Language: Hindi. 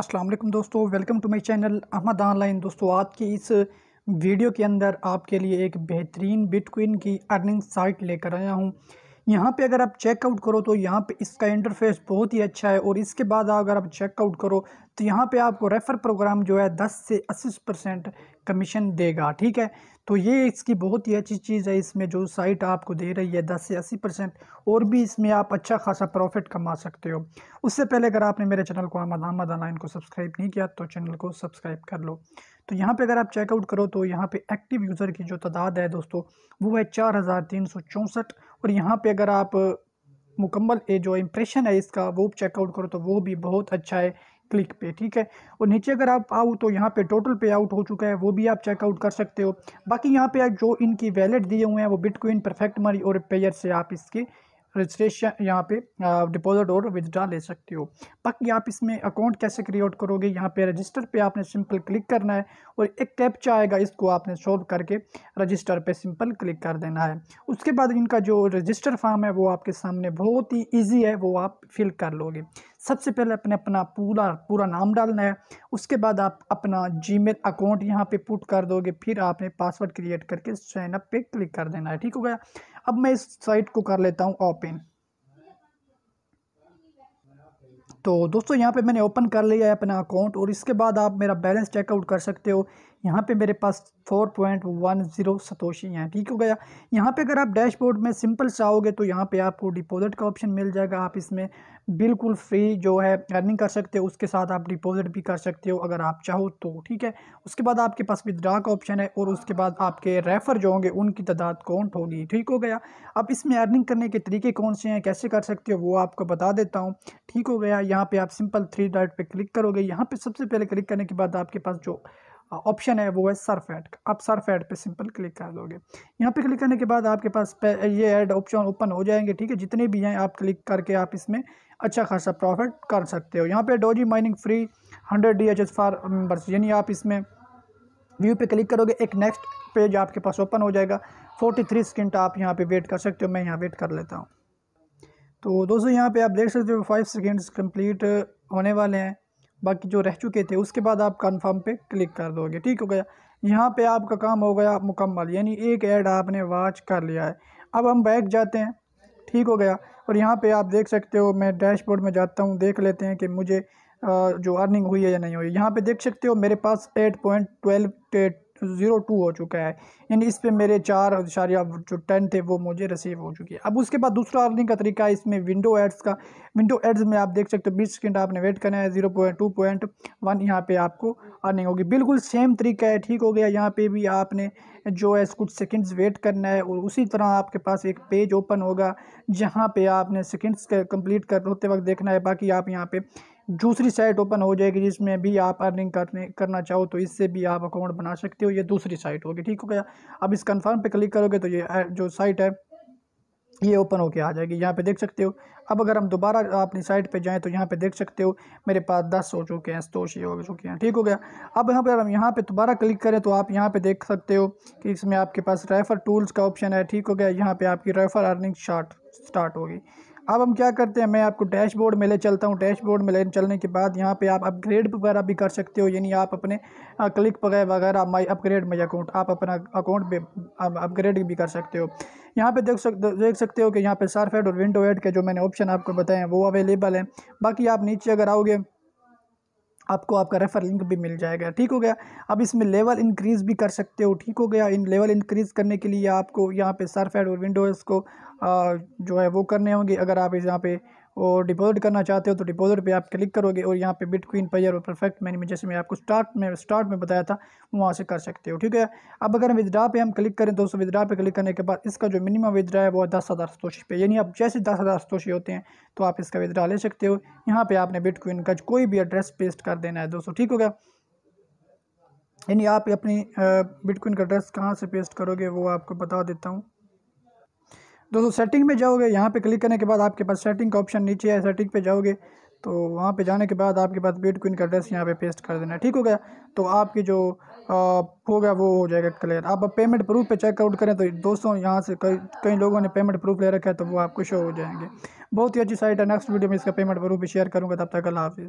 असलम दोस्तों welcome to my channel Ahmad online दोस्तों आज की इस वीडियो के अंदर आपके लिए एक बेहतरीन बिटकॉइन की अर्निंग साइट लेकर आया हूं यहाँ पे अगर आप चेकआउट करो तो यहाँ पे इसका इंटरफेस बहुत ही अच्छा है और इसके बाद अगर आप चेकआउट करो तो यहाँ पे आपको रेफ़र प्रोग्राम जो है 10 से 80 परसेंट कमीशन देगा ठीक है तो ये इसकी बहुत ही अच्छी चीज़ है इसमें जो साइट आपको दे रही है 10 से 80 परसेंट और भी इसमें आप अच्छा खासा प्रॉफिट कमा सकते हो उससे पहले अगर आपने मेरे चैनल को अहमद अहमद ऑनलाइन को सब्सक्राइब नहीं किया तो चैनल को सब्सक्राइब कर लो तो यहाँ पे अगर आप चेकआउट करो तो यहाँ पे एक्टिव यूज़र की जो तादाद है दोस्तों वो है चार हज़ार तीन सौ चौंसठ और यहाँ पे अगर आप मुकम्मल ए जो इम्प्रेशन है इसका वो चेकआउट करो तो वो भी बहुत अच्छा है क्लिक पे ठीक है और नीचे अगर आप आओ तो यहाँ पे टोटल पे आउट हो चुका है वो भी आप चेकआउट कर सकते हो बाकी यहाँ पे जो इनकी वैलेट दिए हुए हैं वो बिटकॉइन परफेक्ट मनी और पेयर से आप इसके रजिस्ट्रेशन यहाँ पे डिपॉजिट और विदड्रा ले सकते हो बाकी आप इसमें अकाउंट कैसे क्रिएट करोगे यहाँ पे रजिस्टर पे आपने सिंपल क्लिक करना है और एक कैप्चा आएगा इसको आपने सॉल्व करके रजिस्टर पे सिंपल क्लिक कर देना है उसके बाद इनका जो रजिस्टर फॉर्म है वो आपके सामने बहुत ही ईजी है वो आप फिल कर लोगे सबसे पहले अपने अपना पूरा पूरा नाम डालना है उसके बाद आप अपना जीमेल अकाउंट यहाँ पे पुट कर दोगे फिर आपने पासवर्ड क्रिएट करके साइनअप पर पे क्लिक कर देना है ठीक हो गया अब मैं इस साइट को कर लेता हूँ ओपन तो दोस्तों यहाँ पे मैंने ओपन कर लिया है अपना अकाउंट और इसके बाद आप मेरा बैलेंस चेकआउट कर सकते हो यहाँ पे मेरे पास four point one zero satoshi हैं ठीक हो गया यहाँ पे अगर आप डैशबोर्ड में सिंपल चाहोगे तो यहाँ पे आपको डिपॉजिट का ऑप्शन मिल जाएगा आप इसमें बिल्कुल फ्री जो है अर्निंग कर सकते हो उसके साथ आप डिपॉजिट भी कर सकते हो अगर आप चाहो तो ठीक है उसके बाद आपके पास विदड्रा का ऑप्शन है और उसके बाद आपके रेफ़र जो होंगे उनकी तादाद काउंट होगी ठीक हो गया अब इसमें अर्निंग करने के तरीके कौन से हैं कैसे कर सकते हो वो आपको बता देता हूँ ठीक हो गया यहाँ पे आप सिंपल थ्री डॉट पे क्लिक करोगे यहाँ पे सबसे पहले क्लिक करने के बाद आपके पास जो ऑप्शन है वो है सर्फ ऐड आप सर्फ ऐड पे सिंपल क्लिक कर दोगे यहाँ पे क्लिक करने के बाद आपके पास ये ऐड ऑप्शन ओपन हो जाएंगे ठीक है जितने भी हैं आप क्लिक करके आप इसमें अच्छा खासा प्रॉफिट कर सकते हो यहाँ पे doge mining free hundred D H H for members यानी आप इसमें व्यू पे क्लिक करोगे एक नेक्स्ट पेज आपके पास ओपन हो जाएगा फोर्टी थ्री स्किंट आप यहाँ पे वेट कर सकते हो मैं यहाँ वेट कर लेता हूँ तो दोस्तों यहाँ पे आप देख सकते हो फाइव सेकेंड्स कंप्लीट होने वाले हैं बाकी जो रह चुके थे उसके बाद आप कन्फर्म पे क्लिक कर दोगे ठीक हो गया यहाँ पे आपका काम हो गया मुकम्मल यानी एक ऐड आपने वाच कर लिया है अब हम बैक जाते हैं ठीक हो गया और यहाँ पे आप देख सकते हो मैं डैशबोर्ड में जाता हूँ देख लेते हैं कि मुझे जो अर्निंग हुई है या नहीं हुई यहाँ पर देख सकते हो मेरे पास eight point twelve zero two हो चुका है यानी इस पर मेरे चार इशारिया जो टेन थे वो मुझे रिसीव हो चुकी है अब उसके बाद दूसरा अर्निंग का तरीका है इसमें विंडो एड्स का विंडो एड्स में आप देख सकते हो बीस सेकेंड आपने वेट करना है zero point two point one यहाँ पर आपको अर्निंग होगी बिल्कुल सेम तरीका है ठीक हो गया यहाँ पर भी आपने जो है कुछ सेकेंड्स वेट करना है और उसी तरह आपके पास एक पेज ओपन होगा जहाँ पर आपने सेकेंड्स कंप्लीट कर होते वक्त देखना है बाकी आप यहाँ पर दूसरी साइट ओपन हो जाएगी जिसमें भी आप अर्निंग करने करना चाहो तो इससे भी आप अकाउंट बना सकते हो ये दूसरी साइट होगी ठीक हो गया अब इस कन्फर्म पर क्लिक करोगे तो ये जो साइट है ये ओपन होके आ जाएगी यहाँ पे देख सकते हो अब अगर हम दोबारा अपनी साइट पे जाएं तो यहाँ पे देख सकते हो मेरे पास दस हो चुके हैं सतोश ये हो चुके हैं ठीक हो गया अब यहाँ पर हम यहाँ पे दोबारा क्लिक करें तो आप यहाँ पे देख सकते हो कि इसमें आपके पास रेफ़र टूल्स का ऑप्शन है ठीक हो गया यहाँ पर आपकी रेफ़र अर्निंग शार्ट स्टार्ट होगी अब हम क्या करते हैं मैं आपको डैशबोर्ड में ले चलता हूँ डैशबोर्ड में ले चलने के बाद यहाँ पे आप अपग्रेड वगैरह भी कर सकते हो यानी आप अपने क्लिक वगैरह वगैरह माई अपग्रेड माई अकाउंट आप अपना अकाउंट भी अपग्रेड भी कर सकते हो यहाँ पे देख सकते देख सकते हो कि यहाँ पे सर्फ एड और विंडो एड के जो मैंने ऑप्शन आपको बताए हैं वो अवेलेबल हैं बाकी आप नीचे अगर आओगे आपको आपका रेफ़र लिंक भी मिल जाएगा ठीक हो गया अब इसमें लेवल इंक्रीज़ भी कर सकते हो ठीक हो गया इन लेवल इंक्रीज़ करने के लिए आपको यहाँ पे सर्फ एड और विंडोज़ को आ, जो है वो करने होंगे अगर आप यहाँ पे और डिपॉजिट करना चाहते हो तो डिपॉजिट पे आप क्लिक करोगे और यहाँ पे बिटकॉइन पेयर और परफेक्ट मैनी में जैसे मैं आपको स्टार्ट में स्टार्ट में बताया था वहाँ से कर सकते हो ठीक है अब अगर विदड्रा पे हम क्लिक करें दोस्तों विदड्रा पे क्लिक करने के बाद इसका जो मिनिमम विदड्रा है वो है दस हज़ार सतोशी पे यानी आप जैसे दस हज़ार सतोशी होते हैं तो आप इसका विदड्रा ले सकते हो यहाँ पर आपने बिट का कोई भी एड्रेस पेस्ट कर देना है दोस्तों ठीक हो गया यानी आप अपनी बिटकॉइन का एड्रेस कहाँ से पेस्ट करोगे वो आपको बता देता हूँ दोस्तों सेटिंग में जाओगे यहाँ पे क्लिक करने के बाद आपके पास सेटिंग का ऑप्शन नीचे है सेटिंग पे जाओगे तो वहाँ पे जाने के बाद आपके पास बीट क्विन का एड्रेस यहाँ पे पेस्ट कर देना ठीक हो गया तो आपकी जो होगा वो हो जाएगा क्लियर आप पेमेंट प्रूफ पे चेकआउट करें तो दोस्तों यहाँ से कई कई लोगों ने पेमेंट प्रूफ ले रखा है तो वो आपको शो हो जाएंगे बहुत ही अच्छी साइट है नेक्स्ट वीडियो में इसका पेमेंट प्रूफ भी शेयर करूँगा तब तक अल्लाह हाफिज़